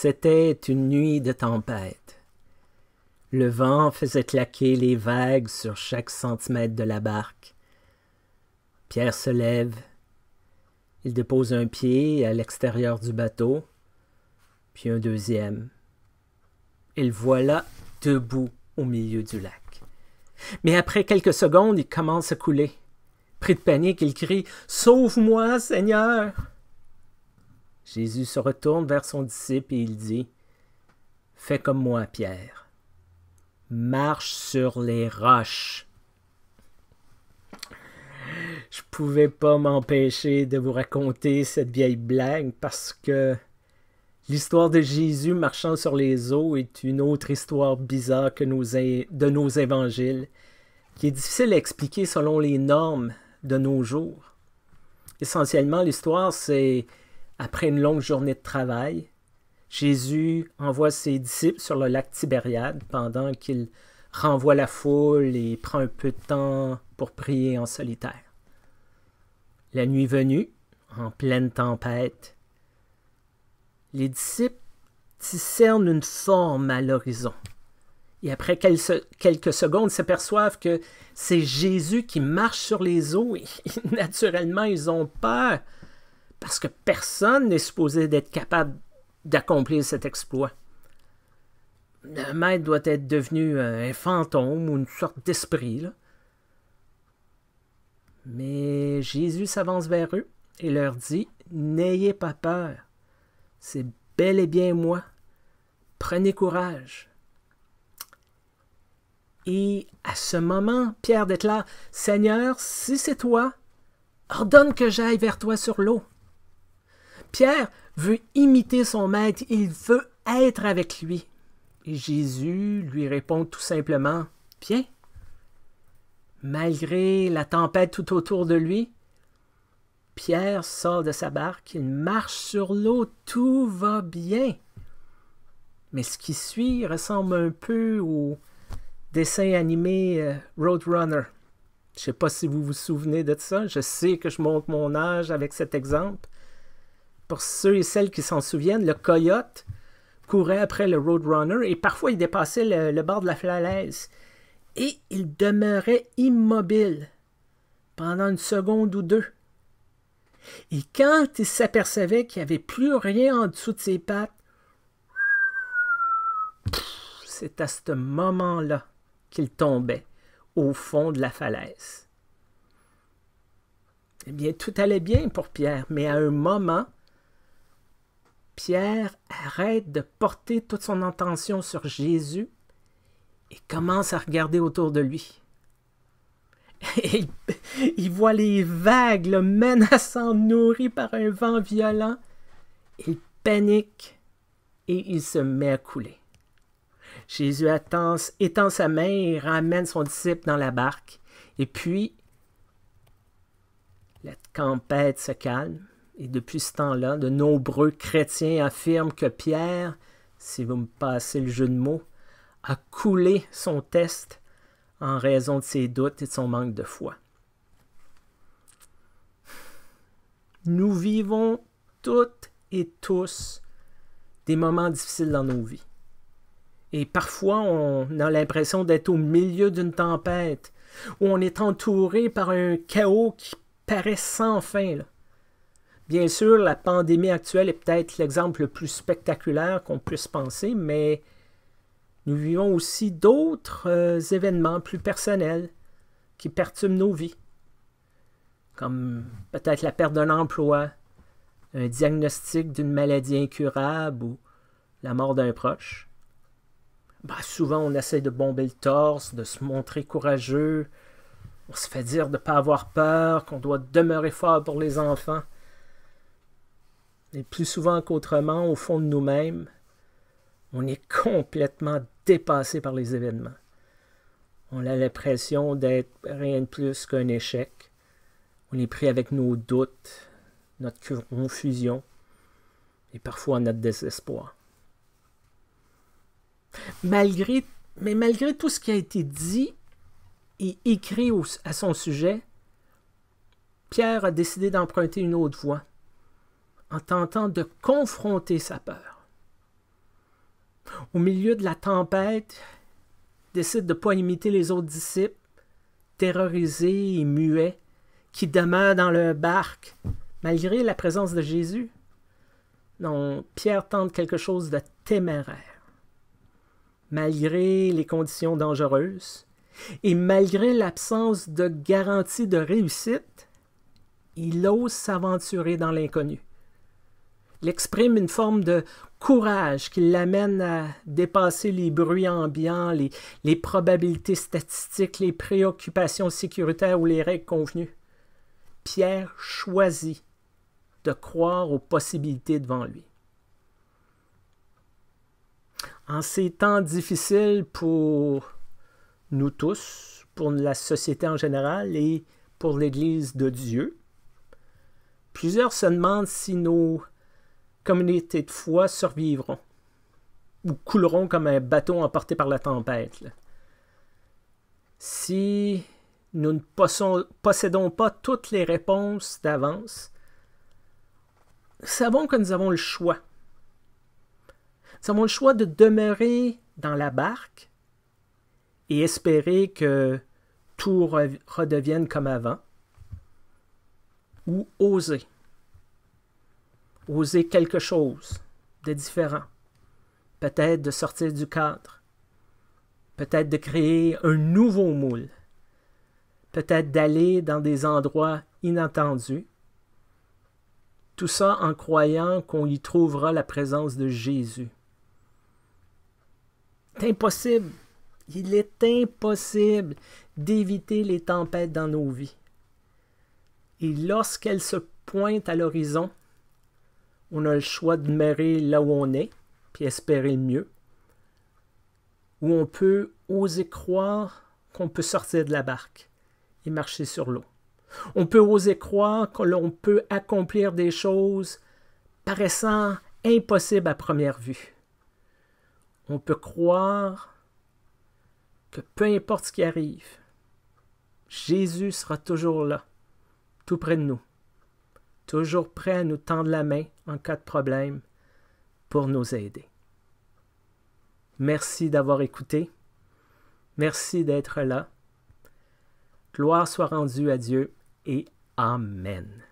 C'était une nuit de tempête. Le vent faisait claquer les vagues sur chaque centimètre de la barque. Pierre se lève. Il dépose un pied à l'extérieur du bateau, puis un deuxième. Il le voilà debout au milieu du lac. Mais après quelques secondes, il commence à couler. Pris de panique, il crie Sauve-moi, Seigneur! Jésus se retourne vers son disciple et il dit Fais comme moi, Pierre. Marche sur les roches. Je ne pouvais pas m'empêcher de vous raconter cette vieille blague parce que l'histoire de Jésus marchant sur les eaux est une autre histoire bizarre que de nos évangiles, qui est difficile à expliquer selon les normes de nos jours. Essentiellement, l'histoire, c'est après une longue journée de travail, Jésus envoie ses disciples sur le lac Tibériade pendant qu'il renvoie la foule et prend un peu de temps pour prier en solitaire. La nuit venue, en pleine tempête, les disciples discernent une forme à l'horizon. Et après quelques secondes, s'aperçoivent que c'est Jésus qui marche sur les eaux et naturellement, ils ont peur parce que personne n'est supposé d'être capable d'accomplir cet exploit. Le maître doit être devenu un fantôme ou une sorte d'esprit. Mais Jésus s'avance vers eux et leur dit, N'ayez pas peur, c'est bel et bien moi, prenez courage. Et à ce moment, Pierre déclare, Seigneur, si c'est toi, ordonne que j'aille vers toi sur l'eau. Pierre veut imiter son maître, il veut être avec lui. Et Jésus lui répond tout simplement, Bien. » Malgré la tempête tout autour de lui, Pierre sort de sa barque, il marche sur l'eau, tout va bien. Mais ce qui suit ressemble un peu au dessin animé euh, Roadrunner. Je ne sais pas si vous vous souvenez de ça. Je sais que je monte mon âge avec cet exemple pour ceux et celles qui s'en souviennent, le coyote courait après le Roadrunner et parfois il dépassait le, bord de la falaise. Et il demeurait immobile pendant une seconde ou deux. Et quand il s'apercevait qu'il n'y avait plus rien en dessous de ses pattes, c'est à ce moment-là qu'il tombait au fond de la falaise. Eh bien, tout allait bien pour Pierre, mais à un moment, Pierre arrête de porter toute son attention sur Jésus et commence à regarder autour de lui. il, voit les vagues le menaçant nourries par un vent violent. Il panique et il se met à couler. Jésus étend sa main et ramène son disciple dans la barque. Et puis, la tempête se calme et depuis ce temps-là, de nombreux chrétiens affirment que Pierre, si vous me passez le jeu de mots, a coulé son test en raison de ses doutes et de son manque de foi. Nous vivons toutes et tous des moments difficiles dans nos vies. Et parfois, on a l'impression d'être au milieu d'une tempête, où on est entouré par un chaos qui paraît sans fin. Bien sûr, la pandémie actuelle est peut-être l'exemple le plus spectaculaire qu'on puisse penser, mais nous vivons aussi d'autres euh, événements plus personnels qui perturbent nos vies, comme peut-être la perte d'un emploi, un diagnostic d'une maladie incurable ou la mort d'un proche. Ben, souvent, on essaie de bomber le torse, de se montrer courageux. On se fait dire de ne pas avoir peur, qu'on doit demeurer fort pour les enfants. Et plus souvent qu'autrement, au fond de nous-mêmes, on est complètement dépassé par les événements. On a l'impression d'être rien de plus qu'un échec. On est pris avec nos doutes, notre confusion et parfois notre désespoir. Malgré, mais malgré tout ce qui a été dit et écrit à son sujet, Pierre a décidé d'emprunter une autre voie en tentant de confronter sa peur. Au milieu de la tempête, décide de ne pas imiter les autres disciples, terrorisés et muets, qui demeurent dans leur barque, malgré la présence de Jésus. Non, Pierre tente quelque chose de téméraire. Malgré les conditions dangereuses et malgré l'absence de garantie de réussite, il ose s'aventurer dans l'inconnu. Il exprime une forme de courage qui l'amène à dépasser les bruits ambiants, les, probabilités statistiques, les préoccupations sécuritaires ou les règles convenues. Pierre choisit de croire aux possibilités devant lui. En ces temps difficiles pour nous tous, pour la société en général et pour l'Église de Dieu, plusieurs se demandent si nos communauté de foi survivront ou couleront comme un bateau emporté par la tempête. Si nous ne possédons pas toutes les réponses d'avance, savons que nous avons le choix. Nous avons le choix de demeurer dans la barque et espérer que tout redevienne comme avant, ou oser oser quelque chose de différent, peut-être de sortir du cadre, peut-être de créer un nouveau moule, peut-être d'aller dans des endroits inattendus, tout ça en croyant qu'on y trouvera la présence de Jésus. C'est impossible, il est impossible d'éviter les tempêtes dans nos vies. Et lorsqu'elles se pointent à l'horizon, on a le choix de demeurer là où on est, puis espérer le mieux, ou on peut oser croire qu'on peut sortir de la barque et marcher sur l'eau. On peut oser croire que l'on peut accomplir des choses paraissant impossibles à première vue. On peut croire que peu importe ce qui arrive, Jésus sera toujours là, tout près de nous toujours prêt à nous tendre la main en cas de problème pour nous aider. Merci d'avoir écouté. Merci d'être là. Gloire soit rendue à Dieu et Amen.